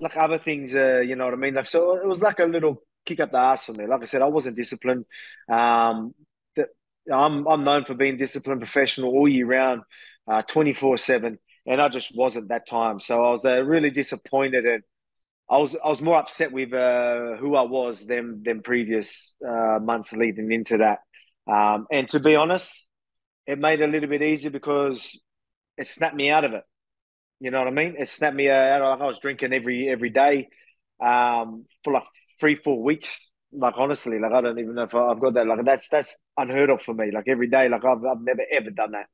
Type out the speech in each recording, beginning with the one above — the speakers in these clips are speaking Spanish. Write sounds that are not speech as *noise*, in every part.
like other things, uh, you know what I mean? Like, so it was like a little kick up the ass for me. Like I said, I wasn't disciplined. Um, I'm, I'm known for being disciplined, professional all year round, uh, 24 7. And I just wasn't that time. So I was uh, really disappointed and I was I was more upset with uh, who I was than than previous uh, months leading into that. Um, and to be honest, it made it a little bit easier because it snapped me out of it. You know what I mean? It snapped me out. Like I was drinking every every day um, for like three four weeks. Like honestly, like I don't even know if I've got that. Like that's that's unheard of for me. Like every day, like I've I've never ever done that.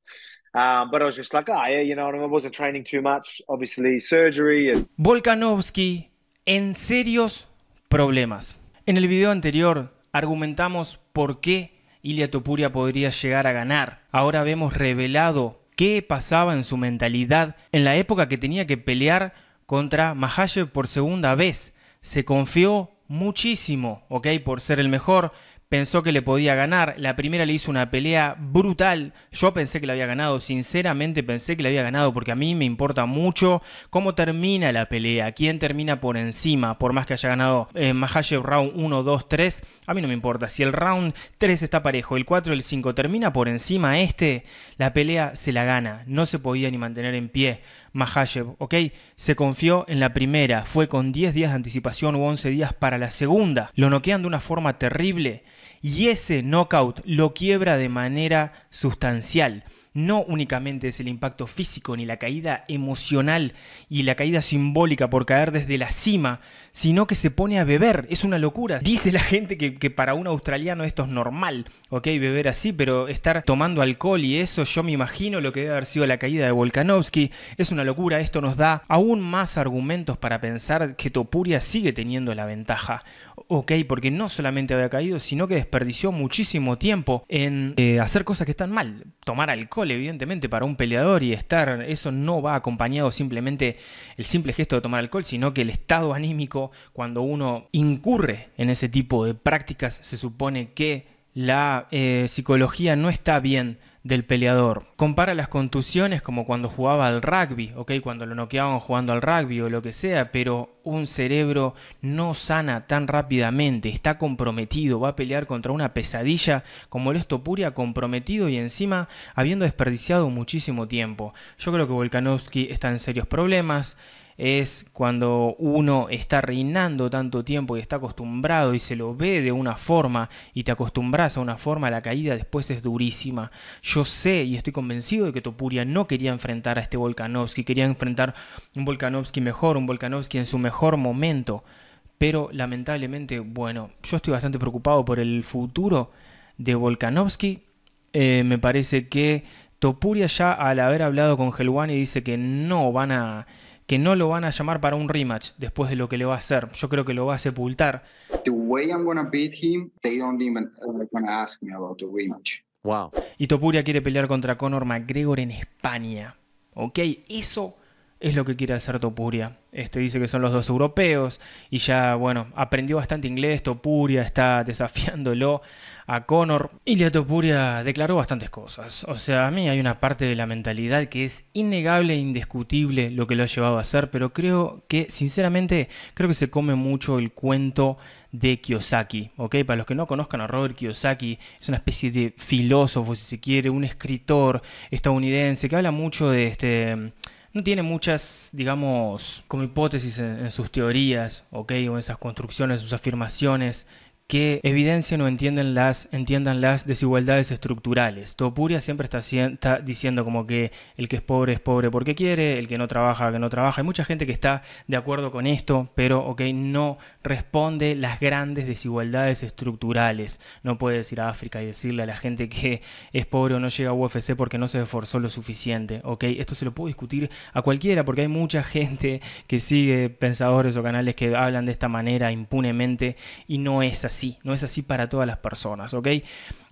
Um, but I was just like, ah, oh, yeah, you know what I mean? wasn't training too much. Obviously, surgery. And... Volkanovsky en serios problemas. En el video anterior argumentamos por qué Ilya Topuria podría llegar a ganar. Ahora vemos revelado qué pasaba en su mentalidad en la época que tenía que pelear contra Mahayev por segunda vez. Se confió muchísimo, ¿ok? Por ser el mejor, pensó que le podía ganar. La primera le hizo una pelea brutal. Yo pensé que la había ganado, sinceramente pensé que la había ganado porque a mí me importa mucho cómo termina la pelea, quién termina por encima, por más que haya ganado eh, round 1, 2, 3. A mí no me importa. Si el round 3 está parejo, el 4 el 5 termina por encima este, la pelea se la gana. No se podía ni mantener en pie Mahayev. ¿ok? Se confió en la primera, fue con 10 días de anticipación u 11 días para la segunda. Lo noquean de una forma terrible y ese knockout lo quiebra de manera sustancial. No únicamente es el impacto físico ni la caída emocional y la caída simbólica por caer desde la cima, sino que se pone a beber. Es una locura. Dice la gente que, para un australiano esto es normal, ¿ok? Beber así, pero estar tomando alcohol y eso, yo me imagino lo que debe haber sido la caída de Volkanovski. Es una locura. Esto nos da aún más argumentos para pensar que Topuria sigue teniendo la ventaja, ¿ok? Porque no solamente había caído, sino que desperdició muchísimo tiempo en eh, hacer cosas que están mal. Tomar alcohol, evidentemente, para un peleador y estar, eso no va acompañado simplemente el simple gesto de tomar alcohol, sino que el estado anímico cuando uno incurre en ese tipo de prácticas, se supone que la eh, psicología no está bien del peleador. Compara las contusiones como cuando jugaba al rugby, cuando lo noqueaban jugando al rugby o lo que sea, pero un cerebro no sana tan rápidamente, está comprometido, va a pelear contra una pesadilla como el Estopuria, comprometido y encima habiendo desperdiciado muchísimo tiempo. Yo creo que Volkanovski está en serios problemas es cuando uno está reinando tanto tiempo y está acostumbrado y se lo ve de una forma y te acostumbras a una forma, la caída después es durísima. Yo sé y estoy convencido de que Topuria no quería enfrentar a este Volkanovski, quería enfrentar un Volkanovski mejor, un Volkanovski en su mejor momento. Pero lamentablemente, bueno, yo estoy bastante preocupado por el futuro de Volkanovski. Eh, me parece que Topuria ya al haber hablado con Helwani dice que no van a que no lo van a llamar para un rematch después de lo que le va a hacer. Yo creo que lo va a sepultar. Wow. Y Topuria quiere pelear contra Conor McGregor en España. ¿Ok? Eso es lo que quiere hacer Topuria. Esto dice que son los dos europeos y ya, bueno, aprendió bastante inglés. Topuria está *laughs* desafiándolo a Connor. Y Lea Topuria declaró bastantes cosas. O sea, a mí hay una parte de la mentalidad que es innegable e indiscutible lo que lo ha llevado a hacer, pero creo que, sinceramente, creo que se come mucho el cuento de Kiyosaki, ¿ok? Para los que no conozcan a Robert Kiyosaki, es una especie de filósofo, si se quiere, un escritor estadounidense que habla mucho de este no tiene muchas, digamos, como hipótesis en, sus teorías, ¿ok? O en esas construcciones, sus afirmaciones que evidencian o entienden las, entiendan las desigualdades estructurales. Topuria siempre está, diciendo como que el que es pobre es pobre porque quiere, el que no trabaja, que no trabaja. Hay mucha gente que está de acuerdo con esto, pero no responde las grandes desigualdades estructurales. No puede ir a África y decirle a la gente que es pobre o no llega a UFC porque no se esforzó lo suficiente. esto se lo puedo discutir a cualquiera porque hay mucha *laughs* gente que sigue pensadores o canales que hablan de esta manera impunemente y no es así no es así para todas las personas, ¿ok?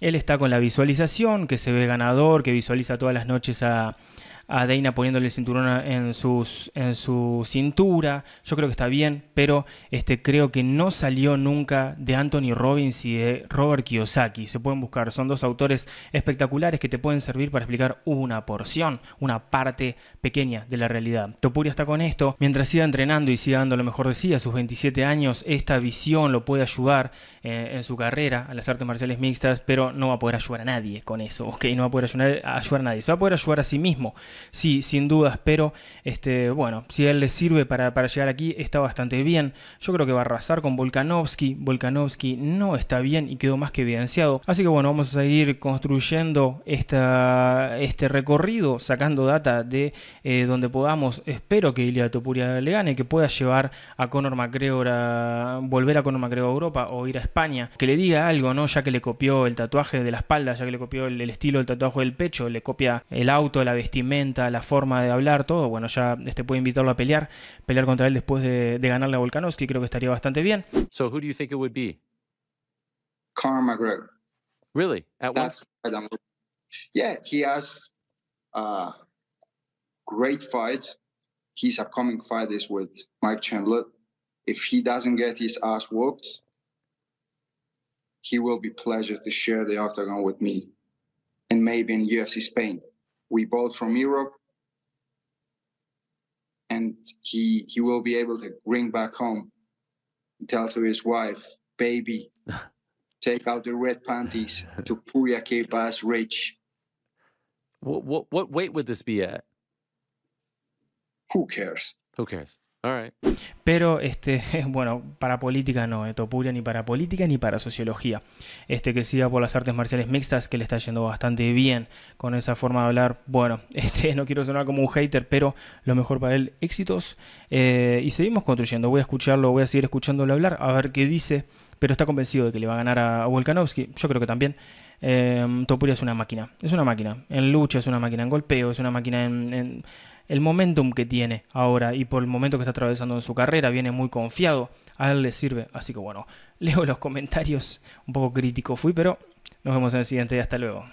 Él está con la visualización, que se ve ganador, que visualiza todas las noches a, a Deina poniéndole el cinturón en, sus, en su cintura. Yo creo que está bien, pero este, creo que no salió nunca de Anthony Robbins y de Robert Kiyosaki. Se pueden buscar, son dos autores espectaculares que te pueden servir para explicar una porción, una parte pequeña de la realidad. Topuria está con esto. Mientras siga entrenando y siga dando lo mejor de sí a sus 27 años, esta visión lo puede ayudar eh, en su carrera a las artes marciales mixtas, pero no va a poder ayudar a nadie con eso, ¿ok? No va a poder ayudar, ayudar a nadie. Se va a poder ayudar a sí mismo Sí, sin dudas, pero este, bueno, si a él le sirve para, llegar aquí, está bastante bien. Yo creo que va a arrasar con Volkanovski. Volkanovski no está bien y quedó más que evidenciado. Así que bueno, vamos a seguir construyendo este recorrido, sacando data de eh, donde podamos. Espero que Ilya Topuria le gane, que pueda llevar a Conor McGregor a volver a Conor McGregor a Europa o ir a España. Que le diga algo, ¿no? Ya que le copió el tatuaje de la espalda, ya que le copió el, el estilo del tatuaje del pecho, le copia el auto, la vestimenta la forma de hablar, todo. Bueno, ya este puede invitarlo a pelear, pelear contra él después de, de ganarle a Volkanovski, creo que estaría bastante bien. So who do you think it would be? Conor McGregor. Really? At That's once? Yeah, he has a great fight. His upcoming fight is with Mike Chandler. If he doesn't get his ass whooped, he will be pleasure to share the octagon with me and maybe in UFC Spain. we bought from Europe, and he he will be able to bring back home and tell to his wife, baby, *laughs* take out the red panties to *laughs* Puya Capas Rich. What, what what weight would this be at? Who cares? Who cares? Pero, este, *laughs* bueno, para política no, eh, Topuria ni para política ni para sociología. Este que siga por las artes marciales mixtas, que le está yendo bastante bien con esa forma de hablar. Bueno, *laughs* este, no quiero sonar como un hater, pero lo mejor para él, éxitos. Eh, y seguimos construyendo. Voy a escucharlo, voy a seguir escuchándolo hablar, a ver qué dice. Pero está convencido de que le va a ganar a, a Volkanovski. Yo creo que también. Eh, topuria es una máquina. Es una máquina. En lucha es una máquina. En golpeo es una máquina. en el momentum que tiene ahora y por el momento que está atravesando en su carrera, viene muy confiado, a él le sirve. Así que bueno, *laughs* leo los comentarios, un poco crítico fui, pero nos vemos en el siguiente y hasta luego.